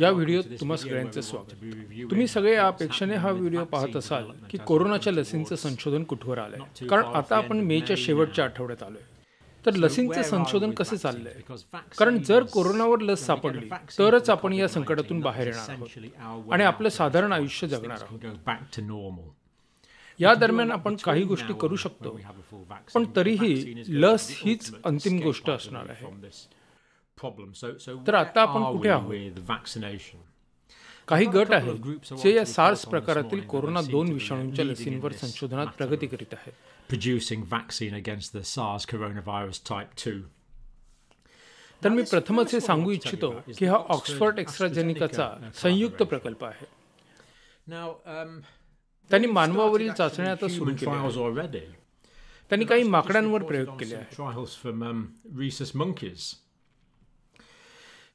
या व्हिडिओत तुम्हा सगळ्यांचे स्वागत तुम्ही सगळे या अपेक्षेने हा व्हिडिओ पाहत असाल की कोरोनाच्या लसींचं संशोधन कुठवर आलंय कारण आता आपण मेच्या शेवटच्या आठवड्यात आलोय तर लसींचे संशोधन कसे चाललंय कारण जर कोरोनावर लस सापडली तरच आपण या संकटातून बाहेर येणार आणि आपलं साधारण आयुष्य जगणार आहोत या दरम्यान आपण काही गोष्टी करू शकतो पण तरीही लस हीच अंतिम गोष्ट असणार आहे तर आता आपण कुठे आहोत काही गट आहेत जे या सार्स प्रकारातील कोरोना दोन विषाणूंच्या लसींवर संशोधनात प्रगती करीत आहेत producing vaccine against the SARS coronavirus type 2. तर मी प्रथमच हे सांगू इच्छितो की हा ऑक्सफर्ड एक्स्ट्राजेनिकाचा uh, संयुक्त प्रकल्प आहे um, त्यांनी मानवावरील चाचण्या आता सुरू केल्या त्यांनी काही माकडांवर प्रयोग केले आहेत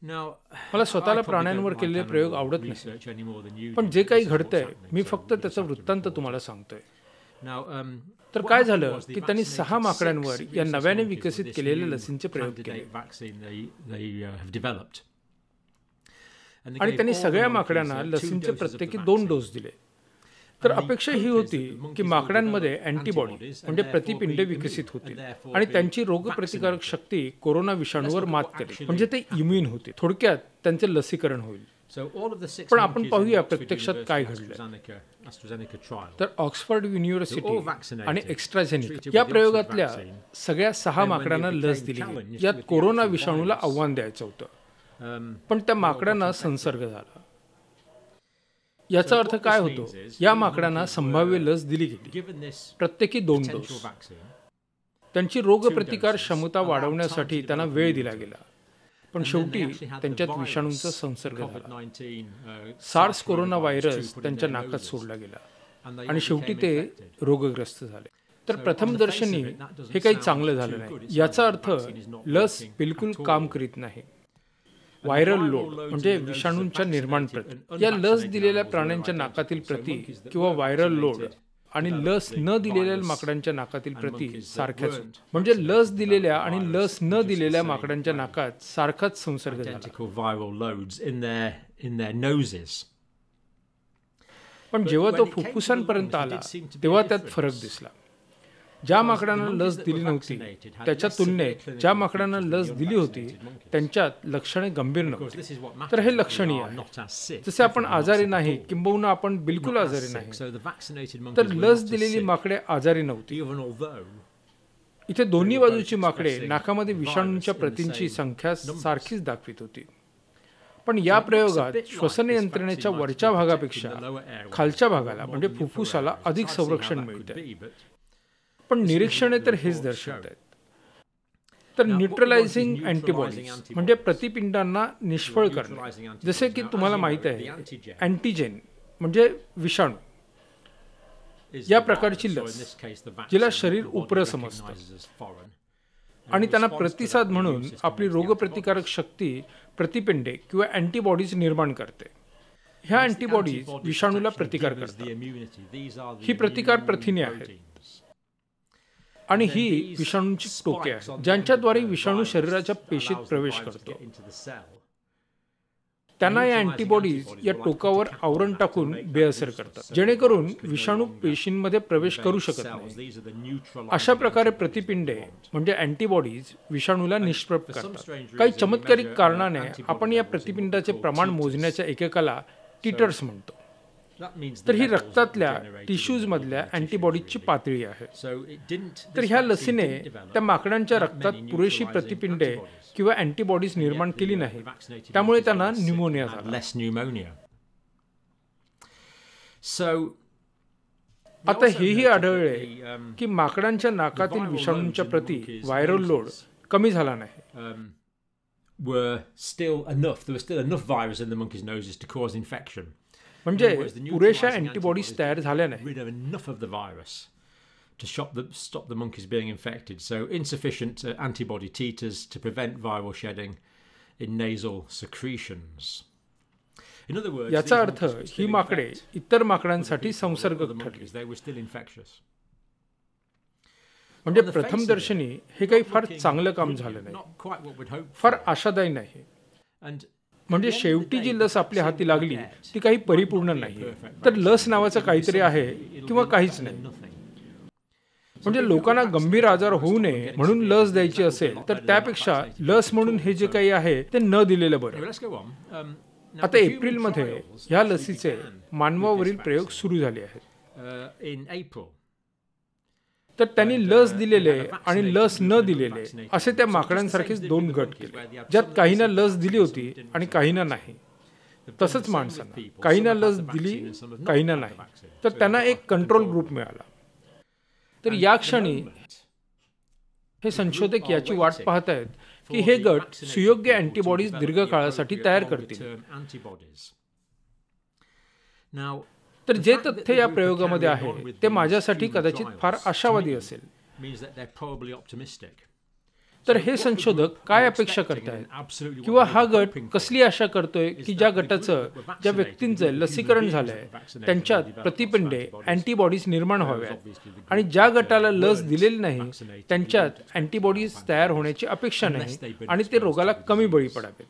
मला स्वतःला प्राण्यांवर केलेले प्रयोग आवडत नाही पण जे काही घडतंय मी फक्त त्याचा वृत्तांत तुम्हाला सांगतोय um, तर काय झालं की त्यांनी सहा माकड्यांवर या नव्याने विकसित केलेल्या लसींचे प्रयोग केले uh, आणि त्यांनी सगळ्या माकड्यांना लसींचे प्रत्येकी दोन डोस दिले तर अपेक्षा ही होती की माकडांमध्ये अँटीबॉडी म्हणजे प्रतिपिंड विकसित होती आणि त्यांची रोगप्रतिकारक शक्ती कोरोना विषाणूवर मात करेल म्हणजे ते इम्युन होते थोडक्यात त्यांचे लसीकरण होईल पण आपण पाहूया प्रत्यक्षात काय घडलं तर ऑक्सफर्ड युनिव्हर्सिटी आणि एक्स्ट्राझेनिक या प्रयोगातल्या सगळ्या सहा माकडांना लस दिली यात कोरोना विषाणूला आव्हान द्यायचं होतं um, पण त्या माकडांना संसर्ग झाला याचा अर्थ काय होतो या माकडांना संभाव्य लस दिली गेली प्रत्येकी दोन डोस त्यांची रोगप्रतिकार क्षमता वाढवण्यासाठी त्यांना वेळ दिला गेला पण शेवटी त्यांच्यात विषाणूंचा संसर्ग झाला सार्स कोरोना व्हायरस त्यांच्या नाकात सोडला गेला आणि शेवटी ते रोगग्रस्त झाले तर प्रथमदर्शनी हे काही चांगलं झालं नाही याचा अर्थ लस बिलकुल काम करीत नाही व्हायरल लोड म्हणजे विषाणूंच्या निर्माण प्रती या लस दिलेल्या प्राण्यांच्या नाकातील प्रती किंवा व्हायरल लोड आणि लस न दिलेल्या माकडांच्या नाकातील प्रती सारख्याच म्हणजे लस दिलेल्या आणि लस न दिलेल्या माकडांच्या नाकात सारखाच संसर्ग पण जेव्हा तो फुफ्फुसांपर्यंत आला तेव्हा त्यात फरक दिसला ज्या माकडांना लस दिली नव्हती त्याच्या तुलनेत ज्या माकडांना लस दिली होती त्यांच्यात लक्षणे गंभीर नव्हती तर हे लक्षणीय जसे आपण आजारी नाही किंबहुना आपण बिलकुल आजारी नाही तर लस दिलेली माकडे आजारी नव्हती इथे दोन्ही बाजूची माकडे नाकामध्ये विषाणूंच्या प्रतींची संख्या सारखीच दाखवित होती पण या प्रयोगात श्वसन यंत्रणेच्या वरच्या भागापेक्षा खालच्या भागाला म्हणजे फुफ्फुसाला अधिक संरक्षण मिळते पण निरीक्षणे तर हेच दर्शवत आहेत तर न्यूट्रलायझिंग अँटीबॉडीज म्हणजे प्रतिपिंडांना निष्फळ करणे जसे की तुम्हाला माहित आहे अँटीजेन म्हणजे विषाणू या प्रकारची लस जिला शरीर उपर समजते आणि त्यांना प्रतिसाद म्हणून आपली रोगप्रतिकारक शक्ती प्रतिपिंडे किंवा अँटीबॉडीज निर्माण करते ह्या अँटीबॉडीज विषाणूला प्रतिकार करते ही प्रतिकार प्रथिने आहे आणि ही विषाणूंची टोके आहेत ज्यांच्याद्वारे विषाणू शरीराच्या पेशीत प्रवेश करतो त्यांना या अँटीबॉडीज या टोकावर आवरण टाकून बेअसर करतात जेणेकरून विषाणू पेशींमध्ये प्रवेश करू शकत अशा प्रकारे प्रतिपिंडे म्हणजे अँटीबॉडीज विषाणूला निष्प्रभ करतात काही चमत्कारिक कारणाने आपण या प्रतिपिंडाचे प्रमाण मोजण्याच्या एकेकाला टीटर्स म्हणतो तर ही रक्तातल्या टिश्यूजमधल्या अँटीबॉडीजची पातळी आहे तर ह्या लसीने त्या माकडांच्या रक्तात पुरेशी प्रतिपिंडे किंवा अँटीबॉडीज निर्माण केली नाही त्यामुळे त्यांना न्यूमोनिया झाला आता हेही आढळले um, की माकडांच्या नाकातील विषाणूंच्या प्रती व्हायरल लोड कमी झाला नाही um, were still enough, there was still enough virus in the monkey's noses to cause infection. म्हणजे पुरेशा अँटीबॉडीज तयार झाल्या नाही to stop the, stop the monkeys being infected. So, insufficient uh, antibody titers to prevent viral shedding in nasal secretions. In other words, याचा अर्थ ही माकडे इतर माकडांसाठी संसर्ग ठरली म्हणजे दर्शनी हे काही फार चांगलं काम झालं नाही फार आशादायी नाही म्हणजे शेवटी जी लस आपल्या हाती लागली ती काही परिपूर्ण नाही तर लस नावाचं काहीतरी आहे किंवा काहीच नाही म्हणजे लोकांना गंभीर आजार होऊ नये म्हणून लस द्यायची असेल तर त्यापेक्षा लस म्हणून हे जे काही आहे ते न दिलेलं बरं um, आता एप्रिलमध्ये ह्या लसीचे मानवावरील प्रयोग सुरू झाले आहेत uh, तर त्यांनी लस दिलेले आणि लस न दिलेले असे त्या माकडांसारखेच दोन गट केले ज्यात काहींना लस दिली होती आणि काहींना नाही तसंच माणसांना काहींना लस दिली काहींना नाही तर त्यांना एक कंट्रोल ग्रुप मिळाला तर या क्षणी हे संशोधक याची वाट पाहत आहेत की हे गट सुयोग्य अँटीबॉडीज दीर्घकाळासाठी तयार करतील तर जे तथ्य या प्रयोगामध्ये आहे ते माझ्यासाठी कदाचित फार आशावादी असेल तर हे संशोधक काय अपेक्षा करत आहेत किंवा हा गट कसली आशा करतोय की ज्या गटाचं ज्या व्यक्तींचं लसीकरण झालंय त्यांच्यात प्रतिपिंडे अँटीबॉडीज निर्माण व्हाव्यात आणि ज्या गटाला लस दिलेली नाही त्यांच्यात अँटीबॉडीज तयार होण्याची अपेक्षा नाही आणि ते रोगाला कमी बळी पडावेत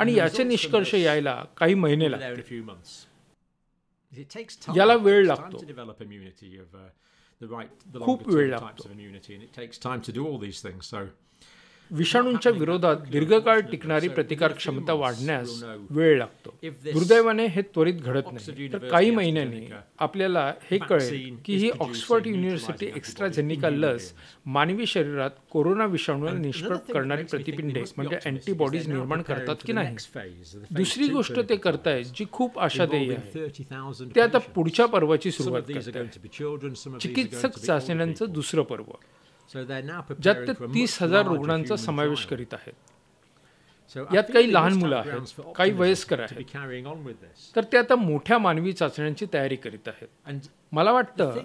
आणि याचे निष्कर्ष यायला काही महिने लागतील It takes time. time to develop immunity of uh, the right, the longer types of immunity, and it takes time to do all these things. So विषाणूंच्या विरोधात दीर्घकाळ टिकणारी प्रतिकार क्षमता वाढण्यास वेळ लागतो दुर्दैवाने हे त्वरित घडत नाही तर काही महिन्यांनी आपल्याला हे कळेल की ही ऑक्सफर्ड युनिव्हर्सिटी एक्स्ट्राझेनिका लस मानवी शरीरात कोरोना विषाणूला निष्प्रभ करणारी प्रतिपिंडे म्हणजे अँटीबॉडीज निर्माण करतात की नाही दुसरी गोष्ट ते करतायत जी खूप आशादायी आहे ते आता पुढच्या पर्वाची सुरुवात चिकित्सक चाचण्यांचं दुसरं पर्व ज्यात ते तीस हजार रुग्णांचा समावेश करीत आहेत यात काही लहान मुलं आहेत काही वयस्कर आहेत तर ते आता मोठ्या मानवी चाचण्यांची तयारी करीत आहेत मला वाटतं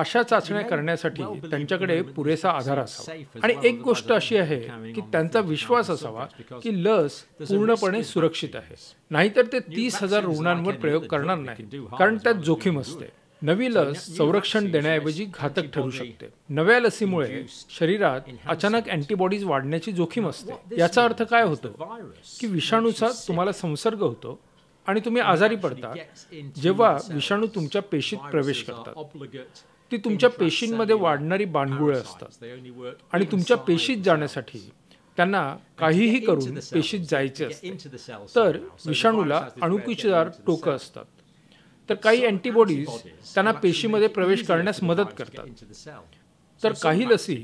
अशा चाचण्या करण्यासाठी त्यांच्याकडे पुरेसा आधार असावा आणि एक गोष्ट अशी आहे की त्यांचा विश्वास असावा की लस पूर्णपणे सुरक्षित आहे नाहीतर ते तीस हजार रुग्णांवर प्रयोग करणार नाही कारण त्यात जोखीम असते नवी लस संरक्षण देण्याऐवजी घातक ठरू शकते नव्या लसीमुळे शरीरात अचानक अँटीबॉडीज वाढण्याची जोखीम असते याचा अर्थ काय होतो की विषाणूचा तुम्हाला संसर्ग होतो आणि तुम्ही आजारी पडता जेव्हा विषाणू तुमच्या पेशीत प्रवेश करतात ती तुमच्या पेशींमध्ये वाढणारी बांडगुळे असतात आणि तुमच्या पेशीत जाण्यासाठी त्यांना काहीही करून पेशीत जायचे असते तर विषाणूला अणुकुचदार टोकं असतात तर काही अँटीबॉडीज त्यांना पेशीमध्ये प्रवेश करण्यास मदत करतात तर काही लसी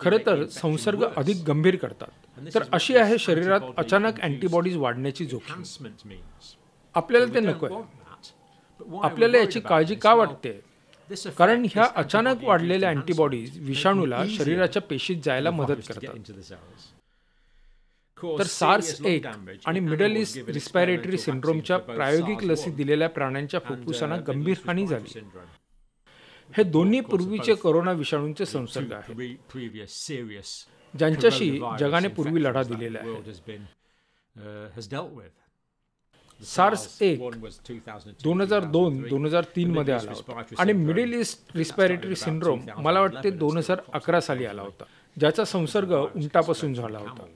खरं तर संसर्ग अधिक गंभीर करतात तर अशी आहे शरीरात अचानक अँटीबॉडीज वाढण्याची जोखीम आपल्याला ते नको आपल्याला याची काळजी का वाटते कारण ह्या अचानक वाढलेल्या अँटीबॉडीज विषाणूला शरीराच्या पेशीत जायला मदत करतात तर सार्स एक आणि मिडल ईस्ट रिस्पायरेटरी सिंड्रोमच्या प्रायोगिक लसी दिलेल्या प्राण्यांच्या फुफ्फुसांना uh, गंभीर हानी झाली हे दोन्ही पूर्वीचे कोरोना विषाणूंचे संसर्ग आहेत ज्यांच्याशी जगाने पूर्वी लढा दिलेला आहे सार्स uh, एक दोन हजार दोन दोन हजार तीन मध्ये आला होता आणि मिडिल ईस्ट रिस्पायरेटरी सिंड्रोम मला वाटते दोन हजार अकरा साली आला होता ज्याचा संसर्ग उंटापासून झाला होता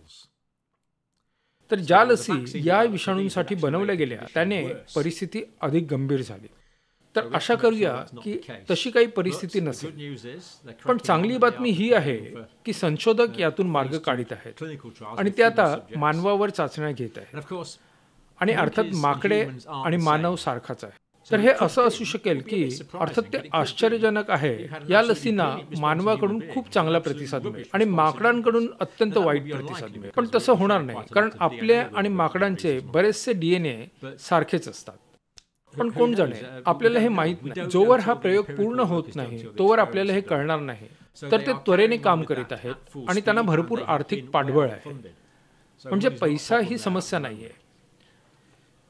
तर ज्या लसी या विषाणूंसाठी बनवल्या गेल्या त्याने परिस्थिती अधिक गंभीर झाली तर आशा करूया की तशी काही परिस्थिती नसेल पण चांगली बातमी ही आहे की संशोधक यातून मार्ग काढित आहेत आणि ते आता मानवावर चाचण्या घेत आहेत आणि अर्थात माकडे आणि मानव सारखाच आहे तर हे असं असू शकेल की अर्थात ते आश्चर्यजनक आहे या लसींना मानवाकडून खूप चांगला प्रतिसाद मिळेल आणि माकडांकडून अत्यंत वाईट प्रतिसाद मिळेल पण तसं होणार नाही कारण आपले आणि माकडांचे बरेचसे डीएनए सारखेच असतात पण कोण जाणे आपल्याला हे माहीत नाही जोवर हा प्रयोग पूर्ण होत नाही तोवर आपल्याला हे कळणार नाही तर ते त्वरेने काम करीत आहेत आणि त्यांना भरपूर आर्थिक पाठबळ आहे म्हणजे पैसा ही समस्या नाहीये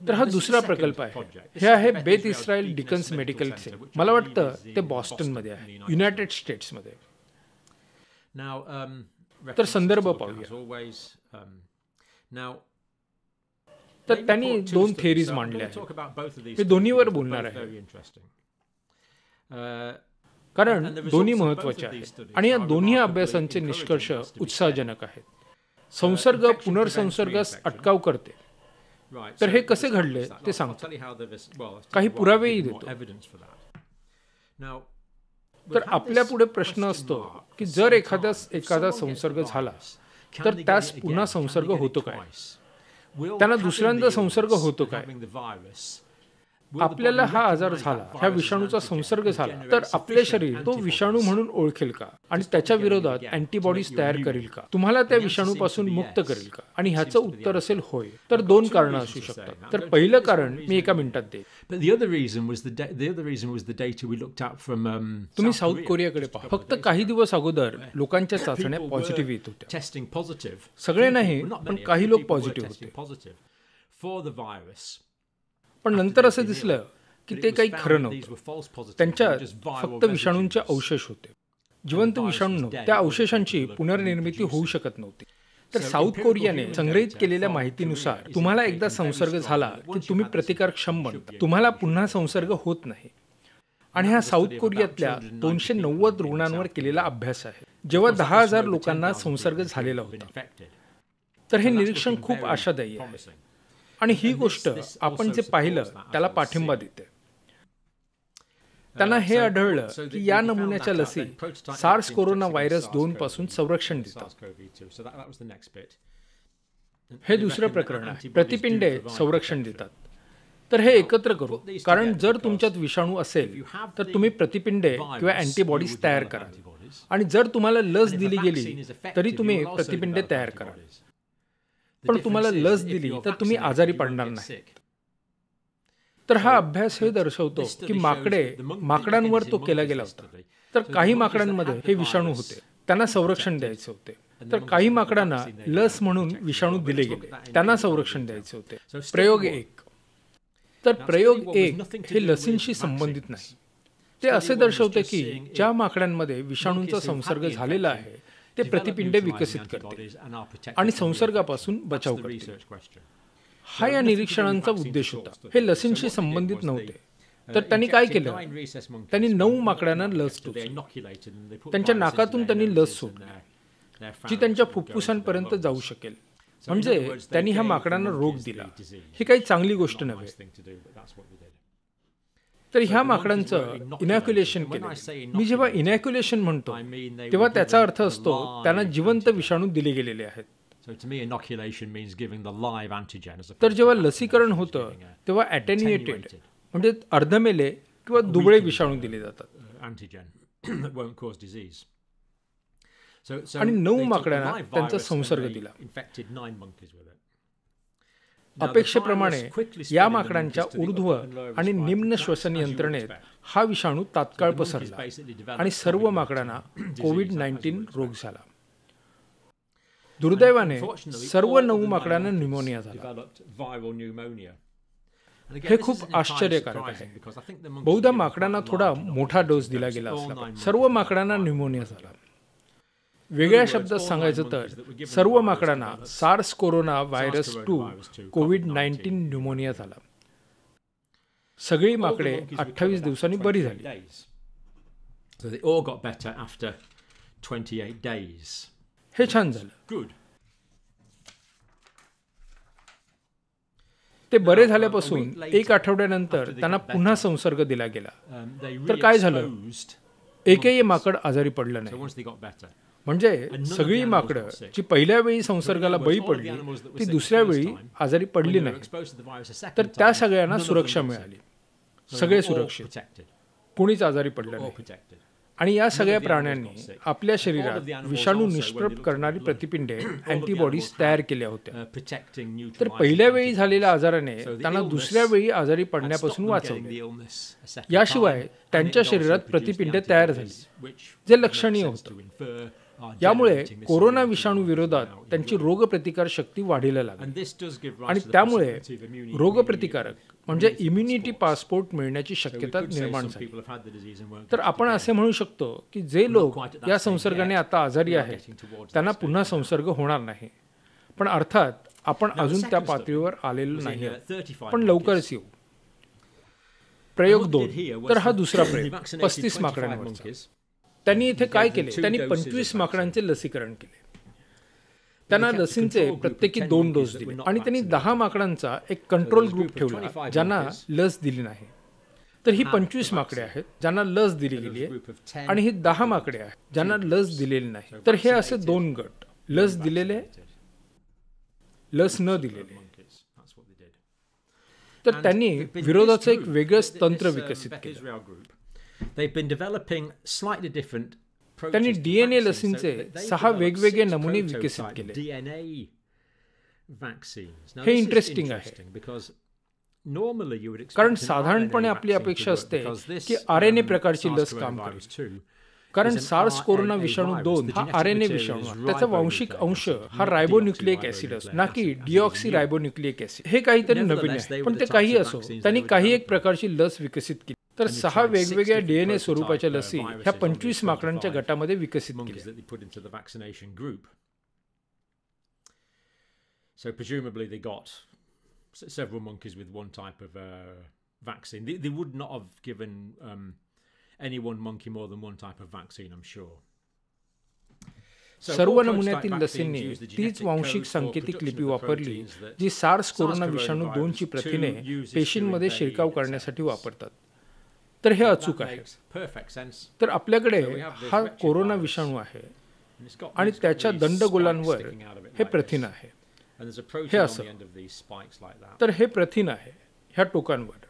तर हा दुसरा प्रकल्प आहे हे आहे बेथ इस्रायल डिकन्स मेडिकल मला वाटतं ते बॉस्टनमध्ये आहे युनायटेड स्टेट्समध्ये um, तर संदर्भ पाहूया um, तर त्यांनी दोन थेरीज मांडल्या आहेत ते दोन्हीवर बोलणार आहे कारण uh, दोन्ही महत्वाचे आहेत आणि या दोन्ही अभ्यासांचे निष्कर्ष उत्साहजनक आहेत uh, संसर्ग पुनर्संसर्गास अटकाव करते तर हे कसे घडले ते सांगतो काही पुरावेही देतो तर आपल्या पुढे प्रश्न असतो की जर एखाद्या एखादा संसर्ग झाला तर त्यास पुन्हा संसर्ग होतो काय त्यांना दुसऱ्यांदा संसर्ग होतो काय आपल्याला हा आजार झाला ह्या विषाणूचा संसर्ग झाला तर आपले शरीर तो विषाणू म्हणून ओळखेल का आणि त्याच्या विरोधात अँटीबॉडीज तयार करेल का तुम्हाला त्या विषाणूपासून मुक्त करेल का आणि ह्याचं उत्तर असेल होय तर दोन कारण असू शकतात तर पहिलं कारण मी एका मिनिटात दे um, तुम्ही साऊथ कोरियाकडे पहा फक्त काही दिवस अगोदर लोकांच्या चाचण्या पॉझिटिव्ह येत होत्या सगळे नाही पण काही लोक पॉझिटिव्ह होते पण नंतर असं दिसलं की ते काही खरं नव्हतं त्यांच्या फक्त विषाणूंचे अवशेष होते जिवंत विषाणू त्या अवशेषांची पुनर्निर्मिती होऊ शकत नव्हती तर साऊथ कोरियाने संग्रहित केलेल्या माहितीनुसार तुम्हाला एकदा संसर्ग झाला की तुम्ही प्रतिकारक्षम बनता तुम्हाला पुन्हा संसर्ग होत नाही आणि हा साऊथ कोरियातल्या दोनशे नव्वद रुग्णांवर केलेला अभ्यास आहे जेव्हा दहा हजार लोकांना संसर्ग झालेला होता तर हे निरीक्षण खूप आशादायी आहे आणि ही गोष्ट आपण जे पाहिलं त्याला पाठिंबा देते त्यांना हे uh, आढळलं की या नमुन्याच्या लसी सार्स कोरोना व्हायरस दोन पासून संरक्षण देतात हे दुसरं प्रकरण आहे प्रतिपिंडे संरक्षण देतात तर हे एकत्र करू कारण जर तुमच्यात विषाणू असेल तर तुम्ही प्रतिपिंडे किंवा अँटीबॉडीज तयार करा आणि जर तुम्हाला लस दिली गेली तरी तुम्ही प्रतिपिंडे तयार करा पण तुम्हाला लस दिली तर तुम्ही आजारी पडणार नाही तर हा अभ्यास हे दर्शवतो की माकडे माकडांवर तो केला गेला होता तर काही माकडांमध्ये हे विषाणू होते त्यांना संरक्षण द्यायचे होते तर काही माकडांना लस म्हणून विषाणू दिले गेले त्यांना संरक्षण द्यायचे होते प्रयोग एक तर प्रयोग एक हे लसींशी संबंधित नाही ते असे दर्शवते की ज्या माकडांमध्ये विषाणूंचा संसर्ग झालेला आहे ते प्रतिपिंडे विकसित करते आणि संसर्गापासून बचाव करते हा या निरीक्षणांचा उद्देश होता हे लसींशी संबंधित नव्हते तर uh, त्यांनी काय केलं त्यांनी नऊ माकड्यांना लस त्यांच्या नाकातून त्यांनी लस सोडली जी त्यांच्या फुफ्फुसांपर्यंत जाऊ शकेल म्हणजे त्यांनी ह्या माकडांना रोग दिला ही काही चांगली गोष्ट नव्हे तर ह्या माकडांचं इनॅक्युलेशन केलं मी जेव्हा इनॅक्युलेशन म्हणतो तेव्हा त्याचा अर्थ असतो त्यांना जिवंत विषाणू दिले गेलेले आहेत तर जेव्हा लसीकरण होतं तेव्हा अटेनिएटेड म्हणजे अर्धमेले किंवा दुबळे विषाणू uh, दिले जातात uh, आणि नऊ माकड्यांना त्यांचा संसर्ग दिला अपेक्षेप्रमाणे या माकडांच्या ऊर्ध्व आणि निम्न श्वसन यंत्रणेत हा विषाणू तात्काळ पसरला आणि सर्व माकडांना कोविड नाईन्टीन रोग झाला दुर्दैवाने सर्व नऊ माकडांना न्युमोनिया झाला हे खूप आश्चर्यकारक आहे बहुधा माकडांना थोडा मोठा डोस दिला गेला सर्व माकडांना न्युमोनिया झाला वेगळ्या शब्दात सांगायचं तर सर्व माकडांना SARS corona virus two COVID nineteen pneumonia झाला सगळी माकडे अठ्ठावीस दिवसांनी बरी झाली हे छान झालं ते बरे झाल्यापासून एक आठवड्यानंतर त्यांना पुन्हा संसर्ग दिला गेला um, तर काय झालं एकही माकड आजारी पडलं नाही म्हणजे सगळी माकडं जी पहिल्या वेळी संसर्गाला बळी पडली ती uh, दुसऱ्या वेळी आजारी पडली नाही तर त्या सगळ्यांना सुरक्षा मिळाली सगळे सुरक्षित कुणीच आजारी पडलं नाही आणि या सगळ्या प्राण्यांनी आपल्या शरीरात विषाणू निष्प्रप करणारी प्रतिपिंडे अँटीबॉडीज तयार केल्या होत्या तर पहिल्या वेळी झालेल्या आजाराने त्यांना दुसऱ्या वेळी आजारी पडण्यापासून वाचवले याशिवाय त्यांच्या शरीरात प्रतिपिंडे तयार झाली जे लक्षणीय होतं यामुळे कोरोना विषाणू विरोधात त्यांची रोगप्रतिकार शक्ती वाढीला लागली आणि त्यामुळे रोगप्रतिकारक म्हणजे इम्युनिटी पासपोर्ट मिळण्याची शक्यता निर्माण झाली तर आपण असे म्हणू शकतो की जे लोक या संसर्गाने आता आजारी आहेत त्यांना पुन्हा संसर्ग होणार नाही पण अर्थात आपण अजून त्या पातळीवर आलेलो नाही पण लवकरच येऊ प्रयोग दोन तर हा दुसरा प्रयोग पस्तीस माकडांवर त्यांनी इथे म्हणजे काय केले त्यांनी पंचवीस माकडांचे लसीकरण केले त्यांना म्हणजे लसींचे प्रत्येकी दोन डोस दिले आणि त्यांनी दहा माकडांचा एक कंट्रोल ग्रुप ठेवला ज्यांना लस दिली नाही तर ही ah, पंचवीस माकडे आहेत ज्यांना लस दिली गेली आहे आणि ही दहा माकडे आहेत ज्यांना लस दिलेली नाही तर हे असे दोन गट लस दिलेले लस न दिलेले तर त्यांनी विरोधाचं एक वेगळंच तंत्र uh, विकसित केलं They've been developing slightly different त्यांनी डीएनए लसींचे सहा वेगवेगळे नमुने विकसित केले हे इंटरेस्टिंग आहे कारण साधारणपणे आपली अपेक्षा असते की आर एन ए प्रकारची लस काम करेल कारण सार्स कोरोना विषाणू दोन हा आर एन ए विषाणू त्याचा वांशिक अंश हा रायबोन्युक्लिक ऍसिड असतो ना की डिऑक्सी रायबोन्युक्लिक ऍसिड हे काहीतरी नवीन आहे पण ते काही असो त्यांनी काही एक प्रकारची लस विकसित केली तर सहा वेगवेगळ्या डीएनए स्वरूपाच्या लसी ह्या पंचवीस माकडांच्या गटामध्ये विकसित केल्या So presumably they got several monkeys with सर्व नमुन्यातील लसींनी तीच वांशिक सांकेतिक लिपी वापरली जी सार्स कोरोना विषाणू दोनची प्रथिने पेशींमध्ये शिरकाव करण्यासाठी वापरतात तर हे अचूक आहे तर आपल्याकडे हा कोरोना विषाणू आहे आणि त्याच्या दंडगोलांवर हे प्रथिन आहे हे असं तर हे प्रथिन आहे ह्या टोकांवर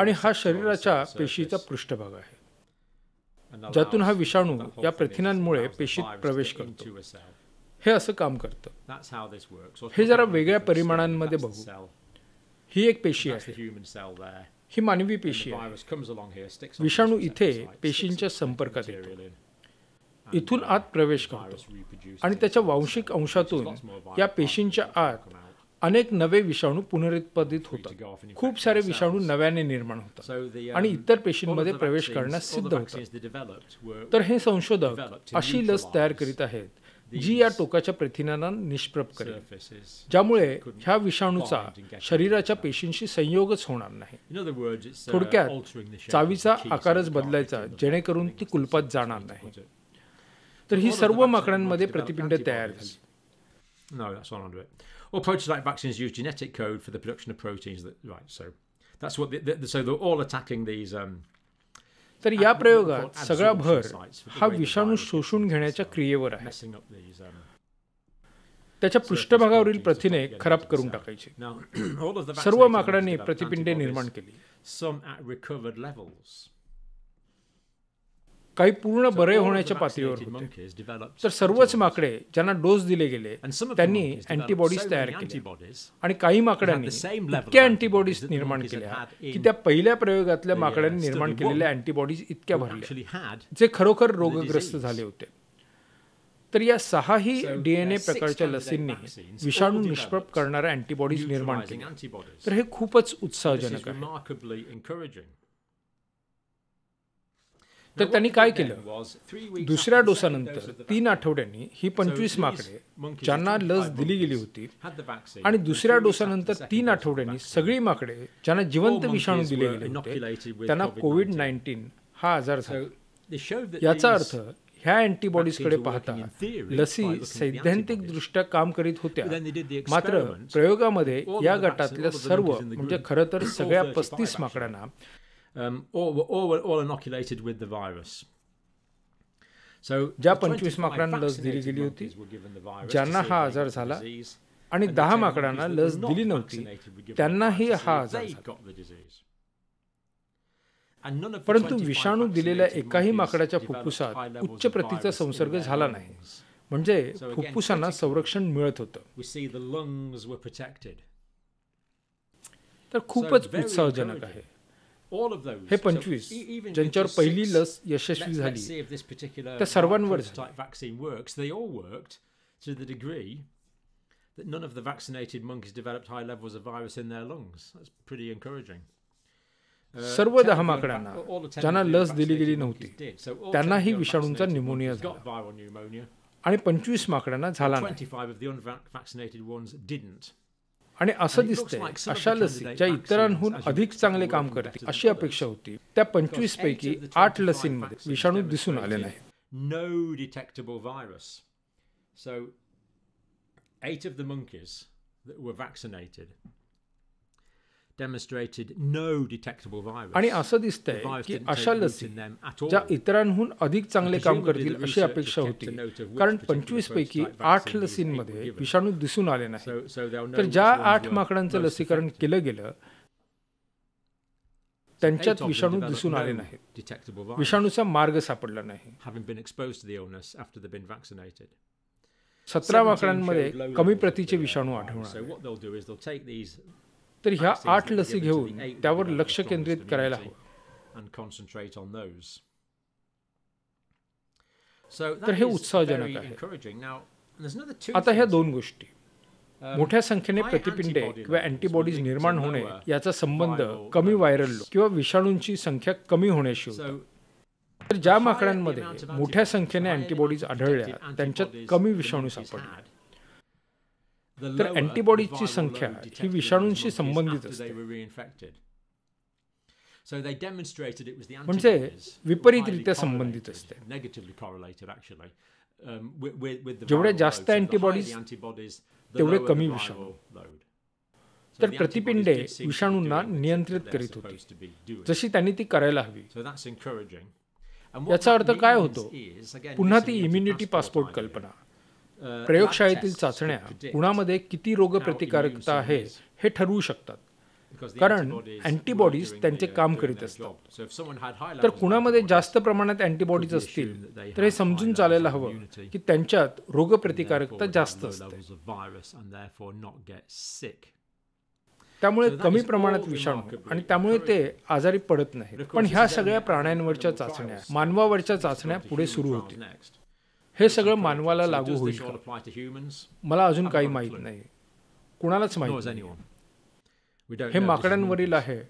आणि हा शरीराच्या पेशीचा पृष्ठभाग आहे ज्यातून हा विषाणू या प्रथिनांमुळे पेशीत प्रवेश करतो हे असं काम करतं हे जरा वेगळ्या परिमाणांमध्ये बघू ही एक पेशी आहे ही मानवी पेशी आहे विषाणू इथे पेशींच्या संपर्कात येतो इथून आत प्रवेश करतो आणि त्याच्या वांशिक अंशातून या पेशींच्या आत अनेक नवे विषाणू पुनरुत्पादित होतात खूप सारे विषाणू नव्याने निर्माण होतात आणि इतर पेशींमध्ये प्रवेश करण्यास सिद्ध होतात तर हे संशोधक अशी लस तयार करीत आहेत जी या टोकाच्या प्रथिनांना निष्प्रभ करेल ज्यामुळे ह्या विषाणूचा शरीराच्या पेशींशी संयोगच होणार नाही uh, थोडक्यात चावीचा आकारच बदलायचा जेणेकरून ती कुलपात जाणार नाही तर ही सर्व माकड्यांमध्ये प्रतिपिंड तयार झाली No, तर या प्रयोगात सगळा भर हा विषाणू शोषून घेण्याच्या क्रियेवर आहे त्याच्या पृष्ठभागावरील प्रथिने खराब करून टाकायची सर्व माकडांनी प्रतिपिंडे निर्माण केली काही पूर्ण बरे होण्याच्या पातळीवर होते तर सर्वच माकडे ज्यांना डोस दिले गेले त्यांनी अँटीबॉडीज तयार केली आणि काही माकड्यांनी इतक्या अँटीबॉडीज निर्माण केल्या की त्या पहिल्या प्रयोगातल्या uh, माकड्यांनी निर्माण केलेल्या अँटीबॉडीज इतक्या भरल्या जे खरोखर रोगग्रस्त झाले होते तर या सहाही डीएनए प्रकारच्या लसींनी विषाणू निष्प्रप करणाऱ्या अँटीबॉडीज निर्माण केल्या तर हे खूपच उत्साहजनक आहे तर त्यांनी काय केलं दुसऱ्या डोसानंतर तीन आठवड्यांनी ही पंचवीस माकडे ज्यांना लस दिली गेली होती आणि दुसऱ्या डोसानंतर तीन आठवड्यांनी सगळी माकडे ज्यांना जिवंत विषाणू दिले गेले त्यांना कोविड नाईन्टीन हा आजार झाला याचा अर्थ ह्या अँटीबॉडीज कडे पाहता लसी दृष्ट्या काम करीत होत्या मात्र प्रयोगामध्ये या गटातल्या सर्व म्हणजे खरं तर सगळ्या पस्तीस माकडांना um, or were all, all inoculated with the virus. ज्या पंचवीस माकडांना लस दिली गेली होती ज्यांना हा आजार झाला आणि दहा माकडांना लस दिली नव्हती त्यांनाही हा आजार परंतु विषाणू दिलेल्या एकाही माकडाच्या फुप्फुसात उच्च प्रतीचा संसर्ग झाला नाही म्हणजे फुफ्फुसांना संरक्षण मिळत होतं तर खूपच उत्साहजनक आहे All of हे पंचवीस ज्यांच्यावर पहिली लस यशस्वी झाली त्या सर्वांवर that none of the vaccinated monkeys developed high levels of virus in their lungs. That's pretty encouraging. सर्व दहा माकडांना ज्यांना लस दिली गेली नव्हती त्यांना विषाणूंचा निमोनिया झाला आणि पंचवीस माकडांना झाला नाही आणि असं दिसतंय अशा लसी ज्या इतरांहून अधिक चांगले काम करते अशी अपेक्षा होती त्या पंचवीस पैकी आठ लसींमध्ये विषाणू दिसून आले नाही no detectable virus So, eight of the monkeys that demonstrated no आणि असं दिसतंय की अशा लसी ज्या इतरांहून अधिक चांगले काम करतील अशी अपेक्षा होती कारण पंचवीस पैकी आठ लसींमध्ये विषाणू दिसून आले नाही तर ज्या आठ माकडांचं लसीकरण केलं गेलं त्यांच्यात विषाणू दिसून आले नाही विषाणूचा मार्ग सापडला नाही सतरा माकडांमध्ये कमी प्रतीचे विषाणू आढळून तर ह्या आठ लसी घेऊन त्यावर लक्ष केंद्रित करायला हवं तर हे उत्साहजनक आहे आता ह्या दोन गोष्टी um, मोठ्या संख्येने प्रतिपिंडे किंवा अँटीबॉडीज निर्माण होणे याचा संबंध कमी व्हायरल किंवा विषाणूंची संख्या कमी होण्याशी होतो तर ज्या माकडांमध्ये मोठ्या संख्येने अँटीबॉडीज आढळल्या त्यांच्यात कमी विषाणू सापडले तर अँटीबॉडीजची संख्या ही विषाणूंशी म्हणजे संबंधित असते म्हणजे विपरीतरित्या संबंधित असते जेवढ्या जास्त अँटीबॉडीज तेवढे कमी विषाणू तर प्रतिपिंडे विषाणूंना नियंत्रित करीत होती जशी त्यांनी ती करायला हवी याचा अर्थ काय होतो पुन्हा ती इम्युनिटी पासपोर्ट कल्पना प्रयोगशाळेतील चाचण्या कुणामध्ये किती रोगप्रतिकारकता आहे हे ठरवू शकतात कारण अँटीबॉडीज त्यांचे काम करीत असतात तर कुणामध्ये जास्त प्रमाणात अँटीबॉडीज असतील तर हे समजून चालायला हवं की त्यांच्यात रोगप्रतिकारकता जास्त असते त्यामुळे कमी प्रमाणात विषाणू आणि त्यामुळे ते आजारी पडत नाही पण ह्या सगळ्या प्राण्यांवरच्या चाचण्या मानवावरच्या चाचण्या पुढे सुरू होतील हे सगळं मानवाला लागू होईल मला अजून काही माहीत नाही कुणालाच माहीत नाही हे माकडांवरील आहे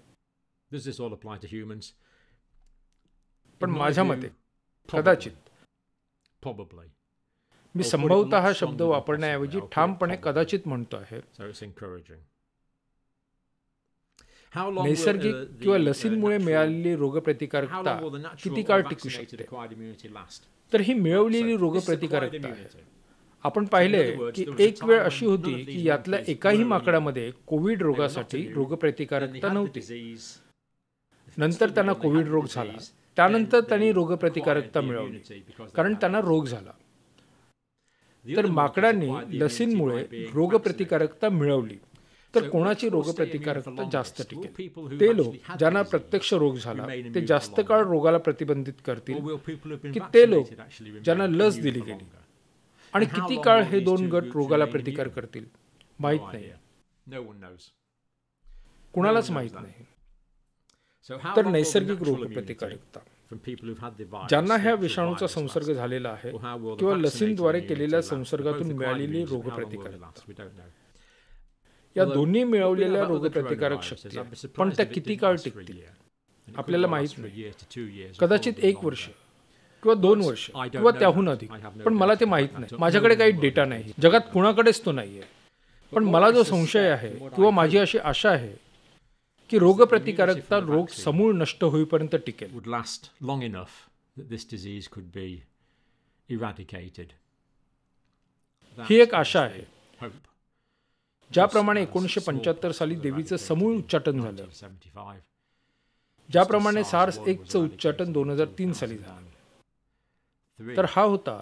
पण माझ्या मते कदाचित मी संभवत हा शब्द वापरण्याऐवजी ठामपणे कदाचित म्हणतो आहे नैसर्गिक किंवा लसींमुळे मिळालेली रोगप्रतिकारकता किती काळ टिकू शकते तर ही मिळवलेली रोगप्रतिकारकता आपण पाहिले की एक वेळ अशी होती की यातल्या एकाही माकडामध्ये कोविड रोगासाठी रोगप्रतिकारकता नव्हती नंतर त्यांना कोविड रोग झाला त्यानंतर त्यांनी रोगप्रतिकारकता मिळवली कारण त्यांना रोग झाला तर माकडांनी लसींमुळे रोगप्रतिकारकता मिळवली तर कोणाची रोगप्रतिकारकता जास्त टिकेल ते लोक ज्यांना प्रत्यक्ष रोग झाला ते जास्त काळ रोगाला प्रतिबंधित करतील की ते लोक ज्यांना लस दिली गेली आणि किती काळ हे दोन गट रोगाला प्रतिकार करतील माहीत नाही कुणालाच माहीत नाही तर नैसर्गिक रोगप्रतिकारकता ज्यांना ह्या विषाणूचा संसर्ग झालेला आहे किंवा लसींद्वारे केलेल्या संसर्गातून मिळालेली रोगप्रतिकारकता या दोन्ही मिळवलेल्या रोगप्रतिकारक शक्ती पण त्या किती काळ टिकतील आपल्याला माहीत नाही कदाचित एक वर्ष किंवा दोन वर्ष किंवा त्याहून अधिक पण मला ते माहीत नाही माझ्याकडे काही डेटा नाही जगात कुणाकडेच तो नाही पण मला जो संशय आहे किंवा माझी अशी आशा आहे की रोगप्रतिकारकता रोग समूळ नष्ट होईपर्यंत टिकेल would last long enough this disease could be ही एक आशा आहे ज्याप्रमाणे एकोणीसशे पंच्याहत्तर साली देवीचं समूळ उच्चाटन झालं ज्याप्रमाणे सार्स एकचं उच्चाटन दोन हजार तीन साली झालं तर हा होता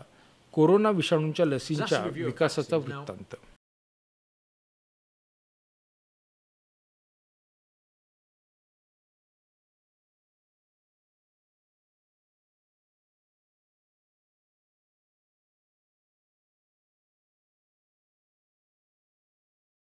कोरोना विषाणूंच्या लसींच्या विकासाचा वृत्तांत